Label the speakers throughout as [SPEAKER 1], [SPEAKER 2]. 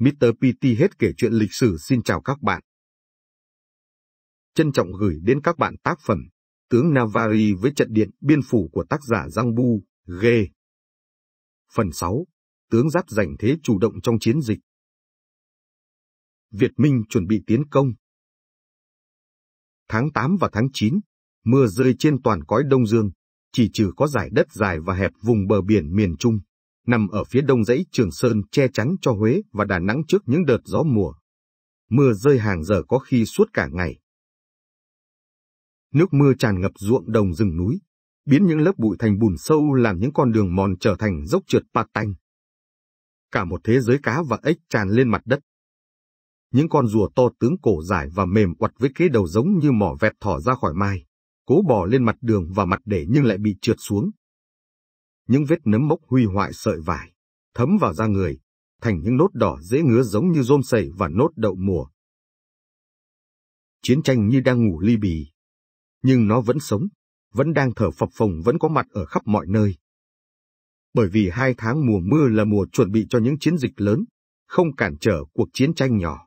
[SPEAKER 1] Mr. PT hết kể chuyện lịch sử xin chào các bạn. Trân trọng gửi đến các bạn tác phẩm Tướng Navari với trận điện biên phủ của tác giả Giang Bu, G. Phần 6. Tướng Giáp giành thế chủ động trong chiến dịch. Việt Minh chuẩn bị tiến công. Tháng 8 và tháng 9, mưa rơi trên toàn cõi Đông Dương, chỉ trừ có giải đất dài và hẹp vùng bờ biển miền Trung nằm ở phía đông dãy Trường Sơn che chắn cho Huế và Đà Nẵng trước những đợt gió mùa. Mưa rơi hàng giờ có khi suốt cả ngày. Nước mưa tràn ngập ruộng đồng rừng núi, biến những lớp bụi thành bùn sâu làm những con đường mòn trở thành dốc trượt pa tanh. Cả một thế giới cá và ếch tràn lên mặt đất. Những con rùa to tướng cổ dài và mềm quặt với cái đầu giống như mỏ vẹt thỏ ra khỏi mai, cố bò lên mặt đường và mặt để nhưng lại bị trượt xuống, những vết nấm mốc huy hoại sợi vải, thấm vào da người, thành những nốt đỏ dễ ngứa giống như rôm sẩy và nốt đậu mùa. Chiến tranh như đang ngủ ly bì, nhưng nó vẫn sống, vẫn đang thở phập phồng vẫn có mặt ở khắp mọi nơi. Bởi vì hai tháng mùa mưa là mùa chuẩn bị cho những chiến dịch lớn, không cản trở cuộc chiến tranh nhỏ.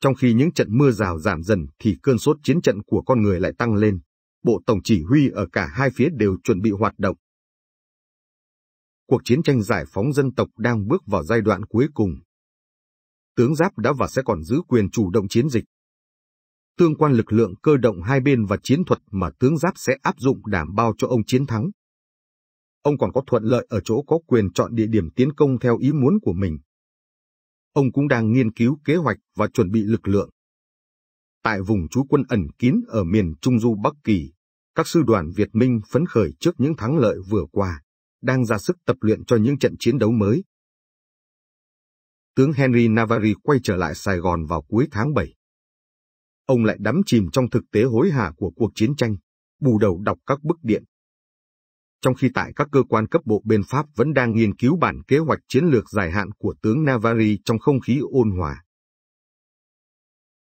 [SPEAKER 1] Trong khi những trận mưa rào giảm dần thì cơn sốt chiến trận của con người lại tăng lên. Bộ Tổng Chỉ huy ở cả hai phía đều chuẩn bị hoạt động, cuộc chiến tranh giải phóng dân tộc đang bước vào giai đoạn cuối cùng. Tướng Giáp đã và sẽ còn giữ quyền chủ động chiến dịch. Tương quan lực lượng cơ động hai bên và chiến thuật mà tướng Giáp sẽ áp dụng đảm bảo cho ông chiến thắng. Ông còn có thuận lợi ở chỗ có quyền chọn địa điểm tiến công theo ý muốn của mình. Ông cũng đang nghiên cứu kế hoạch và chuẩn bị lực lượng. Tại vùng trú quân ẩn kín ở miền Trung Du Bắc Kỳ, các sư đoàn Việt Minh phấn khởi trước những thắng lợi vừa qua đang ra sức tập luyện cho những trận chiến đấu mới. Tướng Henry Navarre quay trở lại Sài Gòn vào cuối tháng 7. Ông lại đắm chìm trong thực tế hối hả của cuộc chiến tranh, bù đầu đọc các bức điện. Trong khi tại các cơ quan cấp bộ bên Pháp vẫn đang nghiên cứu bản kế hoạch chiến lược dài hạn của tướng Navarre trong không khí ôn hòa.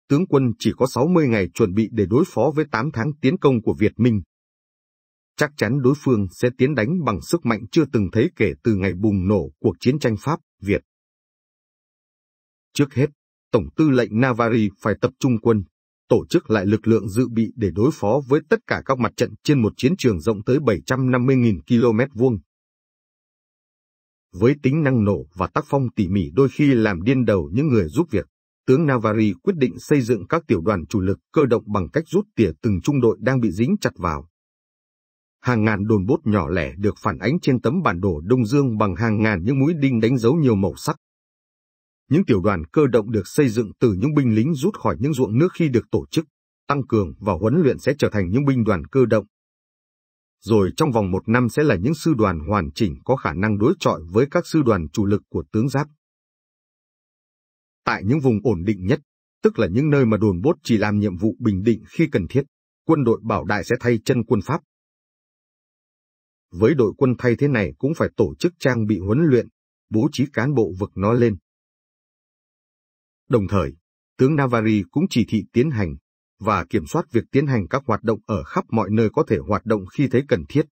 [SPEAKER 1] Tướng quân chỉ có 60 ngày chuẩn bị để đối phó với 8 tháng tiến công của Việt Minh, chắc chắn đối phương sẽ tiến đánh bằng sức mạnh chưa từng thấy kể từ ngày bùng nổ cuộc chiến tranh Pháp-Việt. Trước hết, Tổng tư lệnh Navarre phải tập trung quân, tổ chức lại lực lượng dự bị để đối phó với tất cả các mặt trận trên một chiến trường rộng tới 750.000 km vuông. Với tính năng nổ và tác phong tỉ mỉ đôi khi làm điên đầu những người giúp việc, tướng Navarre quyết định xây dựng các tiểu đoàn chủ lực cơ động bằng cách rút tỉa từng trung đội đang bị dính chặt vào, hàng ngàn đồn bốt nhỏ lẻ được phản ánh trên tấm bản đồ Đông Dương bằng hàng ngàn những mũi đinh đánh dấu nhiều màu sắc. Những tiểu đoàn cơ động được xây dựng từ những binh lính rút khỏi những ruộng nước khi được tổ chức, tăng cường và huấn luyện sẽ trở thành những binh đoàn cơ động. Rồi trong vòng một năm sẽ là những sư đoàn hoàn chỉnh có khả năng đối chọi với các sư đoàn chủ lực của tướng giáp. Tại những vùng ổn định nhất, tức là những nơi mà đồn bốt chỉ làm nhiệm vụ bình định khi cần thiết, quân đội bảo đại sẽ thay chân quân Pháp với đội quân thay thế này cũng phải tổ chức trang bị huấn luyện, bố trí cán bộ vực nó lên. Đồng thời, tướng Navari cũng chỉ thị tiến hành và kiểm soát việc tiến hành các hoạt động ở khắp mọi nơi có thể hoạt động khi thấy cần thiết.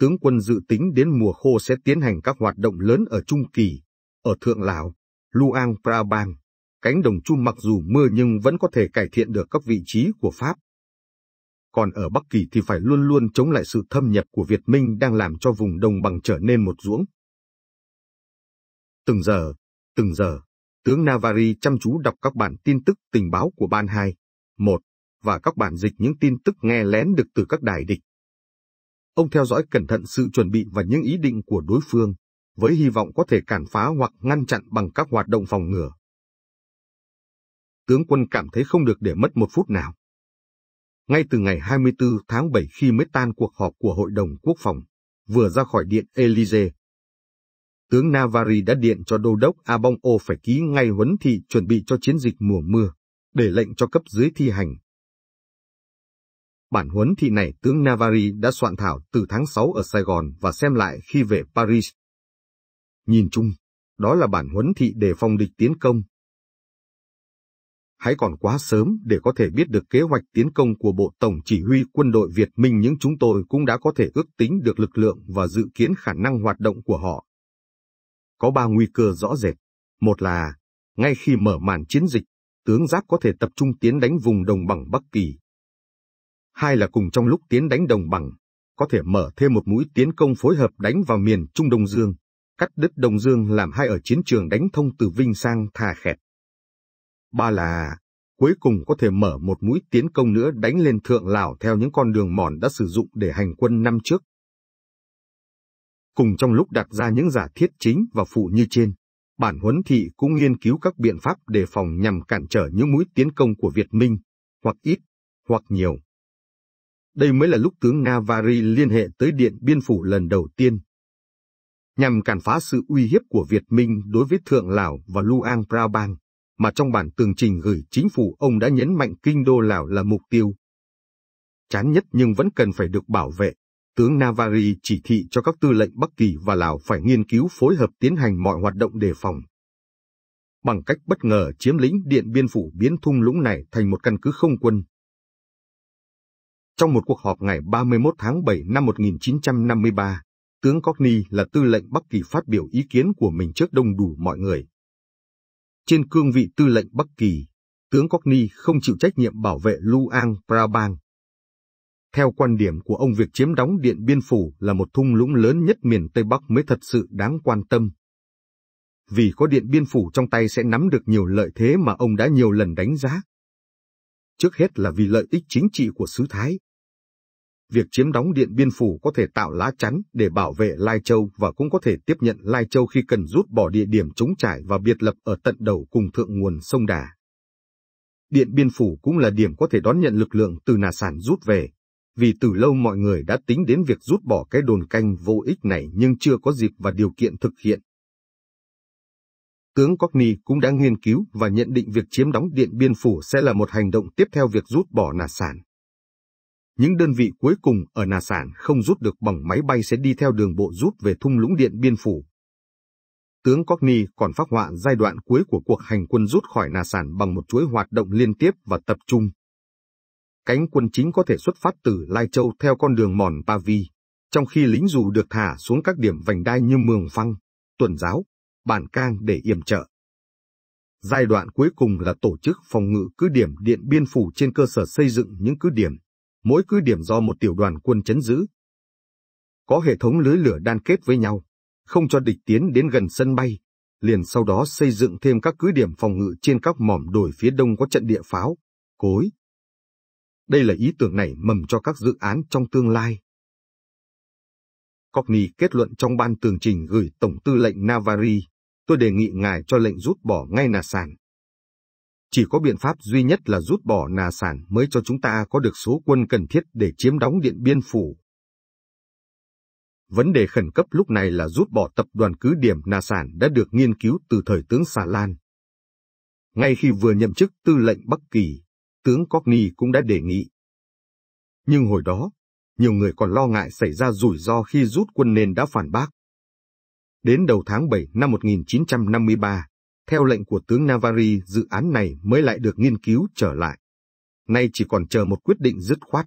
[SPEAKER 1] Tướng quân dự tính đến mùa khô sẽ tiến hành các hoạt động lớn ở Trung Kỳ, ở Thượng Lào, Luang Prabang, cánh đồng Chu mặc dù mưa nhưng vẫn có thể cải thiện được các vị trí của Pháp còn ở Bắc Kỳ thì phải luôn luôn chống lại sự thâm nhập của Việt Minh đang làm cho vùng đồng bằng trở nên một ruỗng. Từng giờ, từng giờ, tướng Navari chăm chú đọc các bản tin tức tình báo của ban 2, 1 và các bản dịch những tin tức nghe lén được từ các đài địch. Ông theo dõi cẩn thận sự chuẩn bị và những ý định của đối phương, với hy vọng có thể cản phá hoặc ngăn chặn bằng các hoạt động phòng ngừa. Tướng quân cảm thấy không được để mất một phút nào. Ngay từ ngày 24 tháng 7 khi mới tan cuộc họp của Hội đồng Quốc phòng, vừa ra khỏi điện Elysee, tướng Navarre đã điện cho đô đốc Abongo phải ký ngay huấn thị chuẩn bị cho chiến dịch mùa mưa, để lệnh cho cấp dưới thi hành. Bản huấn thị này tướng Navarre đã soạn thảo từ tháng 6 ở Sài Gòn và xem lại khi về Paris. Nhìn chung, đó là bản huấn thị đề phòng địch tiến công, Hãy còn quá sớm để có thể biết được kế hoạch tiến công của Bộ Tổng Chỉ huy Quân đội Việt Minh nhưng chúng tôi cũng đã có thể ước tính được lực lượng và dự kiến khả năng hoạt động của họ. Có ba nguy cơ rõ rệt. Một là, ngay khi mở màn chiến dịch, tướng Giáp có thể tập trung tiến đánh vùng đồng bằng Bắc Kỳ. Hai là cùng trong lúc tiến đánh đồng bằng, có thể mở thêm một mũi tiến công phối hợp đánh vào miền Trung Đông Dương, cắt đứt Đông Dương làm hai ở chiến trường đánh thông từ Vinh sang Thà Khẹt. Ba là cuối cùng có thể mở một mũi tiến công nữa đánh lên thượng Lào theo những con đường mòn đã sử dụng để hành quân năm trước. Cùng trong lúc đặt ra những giả thiết chính và phụ như trên, bản huấn thị cũng nghiên cứu các biện pháp đề phòng nhằm cản trở những mũi tiến công của Việt Minh, hoặc ít, hoặc nhiều. Đây mới là lúc tướng Navari liên hệ tới Điện Biên Phủ lần đầu tiên. Nhằm cản phá sự uy hiếp của Việt Minh đối với Thượng Lào và Luang Prabang, mà trong bản tường trình gửi chính phủ ông đã nhấn mạnh kinh đô Lào là mục tiêu. Chán nhất nhưng vẫn cần phải được bảo vệ, tướng Navari chỉ thị cho các tư lệnh Bắc Kỳ và Lào phải nghiên cứu phối hợp tiến hành mọi hoạt động đề phòng. Bằng cách bất ngờ chiếm lĩnh Điện Biên Phủ biến thung lũng này thành một căn cứ không quân. Trong một cuộc họp ngày 31 tháng 7 năm 1953, tướng Cockney là tư lệnh Bắc Kỳ phát biểu ý kiến của mình trước đông đủ mọi người. Trên cương vị tư lệnh Bắc Kỳ, tướng Cockney không chịu trách nhiệm bảo vệ Luang Prabang. Theo quan điểm của ông việc chiếm đóng Điện Biên Phủ là một thung lũng lớn nhất miền Tây Bắc mới thật sự đáng quan tâm. Vì có Điện Biên Phủ trong tay sẽ nắm được nhiều lợi thế mà ông đã nhiều lần đánh giá. Trước hết là vì lợi ích chính trị của xứ Thái, việc chiếm đóng Điện Biên Phủ có thể tạo lá chắn để bảo vệ Lai Châu và cũng có thể tiếp nhận Lai Châu khi cần rút bỏ địa điểm chống trải và biệt lập ở tận đầu cùng thượng nguồn sông Đà. Điện Biên Phủ cũng là điểm có thể đón nhận lực lượng từ Nà Sản rút về, vì từ lâu mọi người đã tính đến việc rút bỏ cái đồn canh vô ích này nhưng chưa có dịp và điều kiện thực hiện. Tướng Cockney cũng đã nghiên cứu và nhận định việc chiếm đóng Điện Biên Phủ sẽ là một hành động tiếp theo việc rút bỏ Nà Sản những đơn vị cuối cùng ở Nà Sản không rút được bằng máy bay sẽ đi theo đường bộ rút về thung lũng điện biên phủ. Tướng Cockney còn phát họa giai đoạn cuối của cuộc hành quân rút khỏi Nà Sản bằng một chuỗi hoạt động liên tiếp và tập trung. Cánh quân chính có thể xuất phát từ Lai Châu theo con đường mòn Pavi, trong khi lính dù được thả xuống các điểm vành đai như Mường Phăng, Tuần Giáo, Bản Cang để yểm trợ. Giai đoạn cuối cùng là tổ chức phòng ngự cứ điểm Điện Biên Phủ trên cơ sở xây dựng những cứ điểm mỗi cứ điểm do một tiểu đoàn quân chấn giữ. Có hệ thống lưới lửa đan kết với nhau, không cho địch tiến đến gần sân bay, liền sau đó xây dựng thêm các cứ điểm phòng ngự trên các mỏm đồi phía đông có trận địa pháo, cối. Đây là ý tưởng này mầm cho các dự án trong tương lai. Cockney kết luận trong ban tường trình gửi Tổng tư lệnh Navari, tôi đề nghị ngài cho lệnh rút bỏ ngay nà sàn chỉ có biện pháp duy nhất là rút bỏ nà sản mới cho chúng ta có được số quân cần thiết để chiếm đóng Điện Biên Phủ. Vấn đề khẩn cấp lúc này là rút bỏ tập đoàn cứ điểm nà sản đã được nghiên cứu từ thời tướng Xà Lan. Ngay khi vừa nhậm chức tư lệnh Bắc Kỳ, tướng Cockney cũng đã đề nghị. Nhưng hồi đó, nhiều người còn lo ngại xảy ra rủi ro khi rút quân nên đã phản bác. Đến đầu tháng 7 năm 1953, theo lệnh của tướng Navari, dự án này mới lại được nghiên cứu trở lại. Nay chỉ còn chờ một quyết định dứt khoát.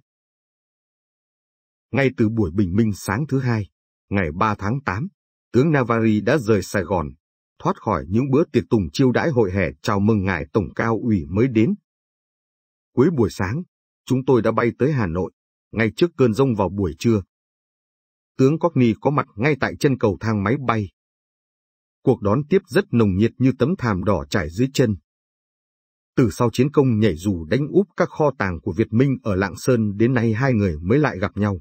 [SPEAKER 1] Ngay từ buổi bình minh sáng thứ hai, ngày 3 tháng 8, tướng Navari đã rời Sài Gòn, thoát khỏi những bữa tiệc tùng chiêu đãi hội hè chào mừng ngài Tổng Cao ủy mới đến. Cuối buổi sáng, chúng tôi đã bay tới Hà Nội, ngay trước cơn rông vào buổi trưa. Tướng Cockney có mặt ngay tại chân cầu thang máy bay, cuộc đón tiếp rất nồng nhiệt như tấm thảm đỏ trải dưới chân. Từ sau chiến công nhảy dù đánh úp các kho tàng của Việt Minh ở Lạng Sơn đến nay hai người mới lại gặp nhau.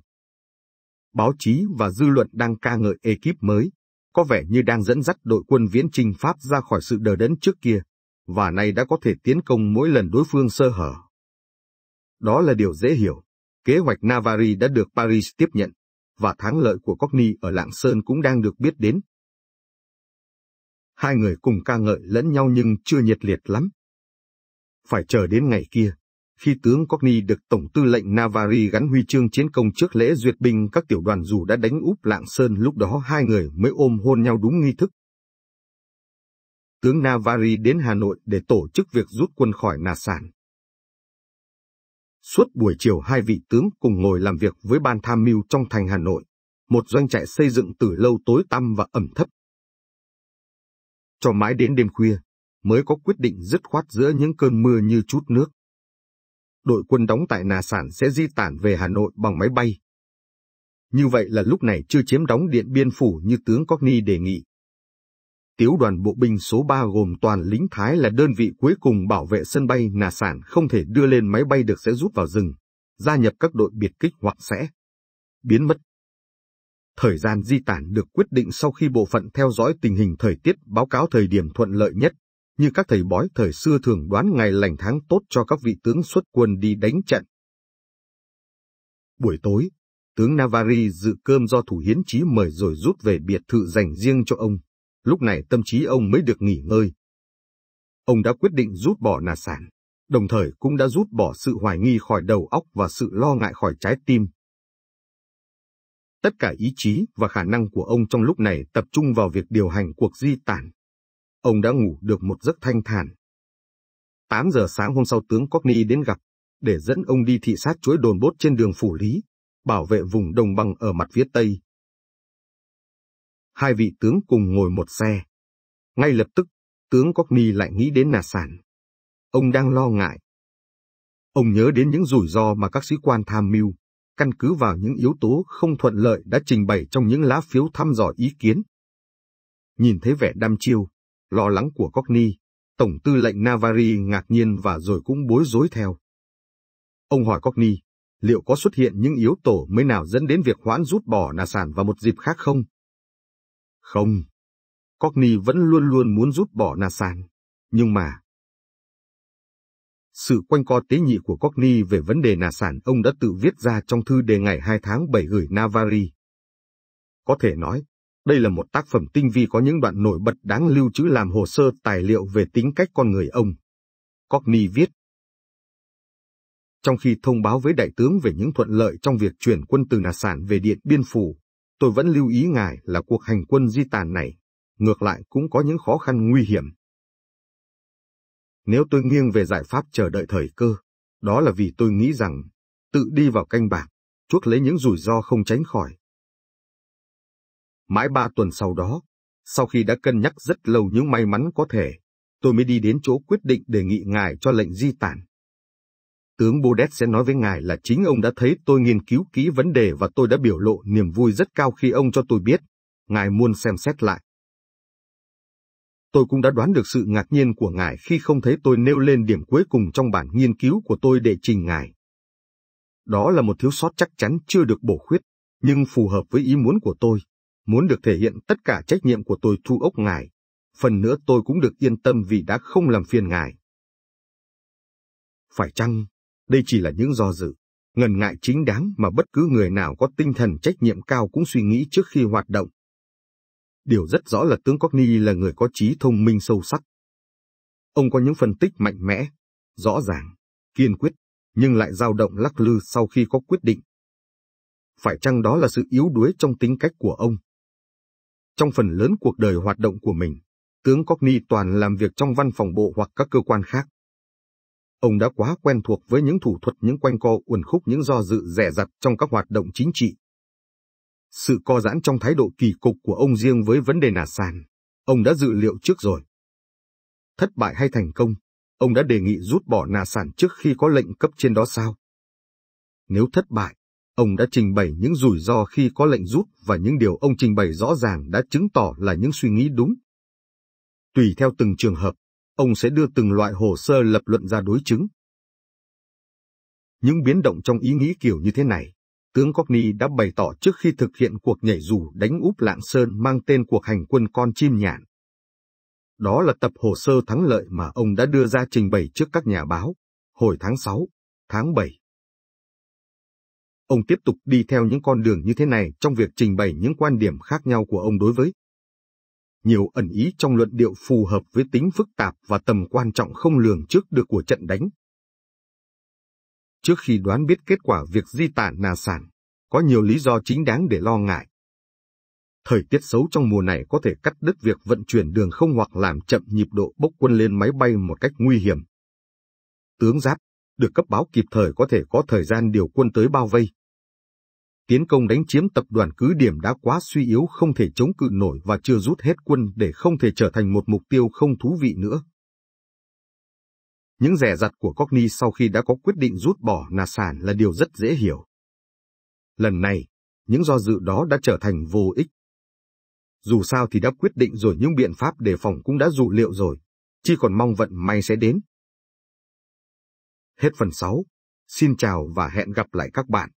[SPEAKER 1] Báo chí và dư luận đang ca ngợi ekip mới, có vẻ như đang dẫn dắt đội quân viễn chinh Pháp ra khỏi sự đờ đẫn trước kia, và nay đã có thể tiến công mỗi lần đối phương sơ hở. Đó là điều dễ hiểu. Kế hoạch Navarre đã được Paris tiếp nhận, và thắng lợi của Cogni ở Lạng Sơn cũng đang được biết đến, hai người cùng ca ngợi lẫn nhau nhưng chưa nhiệt liệt lắm. Phải chờ đến ngày kia, khi tướng Cogni được Tổng tư lệnh Navarre gắn huy chương chiến công trước lễ duyệt binh các tiểu đoàn dù đã đánh úp Lạng Sơn lúc đó hai người mới ôm hôn nhau đúng nghi thức. Tướng Navarre đến Hà Nội để tổ chức việc rút quân khỏi Nà Sản. Suốt buổi chiều hai vị tướng cùng ngồi làm việc với ban tham mưu trong thành Hà Nội, một doanh trại xây dựng từ lâu tối tăm và ẩm thấp cho mãi đến đêm khuya, mới có quyết định dứt khoát giữa những cơn mưa như chút nước. Đội quân đóng tại Nà Sản sẽ di tản về Hà Nội bằng máy bay. Như vậy là lúc này chưa chiếm đóng Điện Biên Phủ như tướng Cogni đề nghị. Tiếu đoàn bộ binh số 3 gồm toàn lính Thái là đơn vị cuối cùng bảo vệ sân bay Nà Sản không thể đưa lên máy bay được sẽ rút vào rừng, gia nhập các đội biệt kích hoặc sẽ biến mất. Thời gian di tản được quyết định sau khi bộ phận theo dõi tình hình thời tiết báo cáo thời điểm thuận lợi nhất, như các thầy bói thời xưa thường đoán ngày lành tháng tốt cho các vị tướng xuất quân đi đánh trận. Buổi tối, tướng Navari dự cơm do thủ hiến trí mời rồi rút về biệt thự dành riêng cho ông. Lúc này tâm trí ông mới được nghỉ ngơi. Ông đã quyết định rút bỏ nà sản, đồng thời cũng đã rút bỏ sự hoài nghi khỏi đầu óc và sự lo ngại khỏi trái tim. Tất cả ý chí và khả năng của ông trong lúc này tập trung vào việc điều hành cuộc di tản. Ông đã ngủ được một giấc thanh thản. 8 giờ sáng hôm sau tướng Cockney đến gặp, để dẫn ông đi thị sát chuỗi đồn bốt trên đường Phủ Lý, bảo vệ vùng đồng bằng ở mặt phía Tây. Hai vị tướng cùng ngồi một xe. Ngay lập tức, tướng Cockney lại nghĩ đến nà sản. Ông đang lo ngại. Ông nhớ đến những rủi ro mà các sĩ quan tham mưu, căn cứ vào những yếu tố không thuận lợi đã trình bày trong những lá phiếu thăm dò ý kiến. Nhìn thấy vẻ đam chiêu, lo lắng của Cockney, Tổng tư lệnh Navarre ngạc nhiên và rồi cũng bối rối theo. Ông hỏi Cockney, liệu có xuất hiện những yếu tố mới nào dẫn đến việc hoãn rút bỏ nà sản vào một dịp khác không? Không. Cockney vẫn luôn luôn muốn rút bỏ nà sản, nhưng mà sự quanh co tế nhị của Cockney về vấn đề nà sản ông đã tự viết ra trong thư đề ngày 2 tháng 7 gửi Navari. Có thể nói, đây là một tác phẩm tinh vi có những đoạn nổi bật đáng lưu trữ làm hồ sơ tài liệu về tính cách con người ông. Cockney viết, trong khi thông báo với đại tướng về những thuận lợi trong việc chuyển quân từ Nà Sản về Điện Biên Phủ, tôi vẫn lưu ý ngài là cuộc hành quân di tàn này. Ngược lại cũng có những khó khăn nguy hiểm. Nếu tôi nghiêng về giải pháp chờ đợi thời cơ, đó là vì tôi nghĩ rằng tự đi vào canh bạc, chuốc lấy những rủi ro không tránh khỏi. Mãi ba tuần sau đó, sau khi đã cân nhắc rất lâu những may mắn có thể, tôi mới đi đến chỗ quyết định đề nghị ngài cho lệnh di tản. Tướng Bodet sẽ nói với ngài là chính ông đã thấy tôi nghiên cứu kỹ vấn đề và tôi đã biểu lộ niềm vui rất cao khi ông cho tôi biết. Ngài muốn xem xét lại. Tôi cũng đã đoán được sự ngạc nhiên của ngài khi không thấy tôi nêu lên điểm cuối cùng trong bản nghiên cứu của tôi để trình ngài. Đó là một thiếu sót chắc chắn chưa được bổ khuyết, nhưng phù hợp với ý muốn của tôi, muốn được thể hiện tất cả trách nhiệm của tôi thu ốc ngài. Phần nữa tôi cũng được yên tâm vì đã không làm phiền ngài. Phải chăng, đây chỉ là những do dự, ngần ngại chính đáng mà bất cứ người nào có tinh thần trách nhiệm cao cũng suy nghĩ trước khi hoạt động. Điều rất rõ là tướng Cockney là người có trí thông minh sâu sắc. Ông có những phân tích mạnh mẽ, rõ ràng, kiên quyết, nhưng lại dao động lắc lư sau khi có quyết định. Phải chăng đó là sự yếu đuối trong tính cách của ông? Trong phần lớn cuộc đời hoạt động của mình, tướng Cockney toàn làm việc trong văn phòng bộ hoặc các cơ quan khác. Ông đã quá quen thuộc với những thủ thuật những quanh co uẩn khúc những do dự rẻ rặt trong các hoạt động chính trị, sự co giãn trong thái độ kỳ cục của ông riêng với vấn đề nà sàn, ông đã dự liệu trước rồi. Thất bại hay thành công, ông đã đề nghị rút bỏ nà sàn trước khi có lệnh cấp trên đó sao? Nếu thất bại, ông đã trình bày những rủi ro khi có lệnh rút và những điều ông trình bày rõ ràng đã chứng tỏ là những suy nghĩ đúng. Tùy theo từng trường hợp, ông sẽ đưa từng loại hồ sơ lập luận ra đối chứng. Những biến động trong ý nghĩ kiểu như thế này, tướng Cockney đã bày tỏ trước khi thực hiện cuộc nhảy dù đánh úp Lạng Sơn mang tên cuộc hành quân con chim nhạn. Đó là tập hồ sơ thắng lợi mà ông đã đưa ra trình bày trước các nhà báo, hồi tháng 6, tháng 7. Ông tiếp tục đi theo những con đường như thế này trong việc trình bày những quan điểm khác nhau của ông đối với nhiều ẩn ý trong luận điệu phù hợp với tính phức tạp và tầm quan trọng không lường trước được của trận đánh. Trước khi đoán biết kết quả việc di tản nà sản, có nhiều lý do chính đáng để lo ngại. Thời tiết xấu trong mùa này có thể cắt đứt việc vận chuyển đường không hoặc làm chậm nhịp độ bốc quân lên máy bay một cách nguy hiểm. Tướng giáp, được cấp báo kịp thời có thể có thời gian điều quân tới bao vây. Tiến công đánh chiếm tập đoàn cứ điểm đã quá suy yếu không thể chống cự nổi và chưa rút hết quân để không thể trở thành một mục tiêu không thú vị nữa. Những rẻ rặt của Cogni sau khi đã có quyết định rút bỏ sản là điều rất dễ hiểu. Lần này, những do dự đó đã trở thành vô ích. Dù sao thì đã quyết định rồi những biện pháp đề phòng cũng đã dụ liệu rồi, chỉ còn mong vận may sẽ đến. Hết phần 6. Xin chào và hẹn gặp lại các bạn.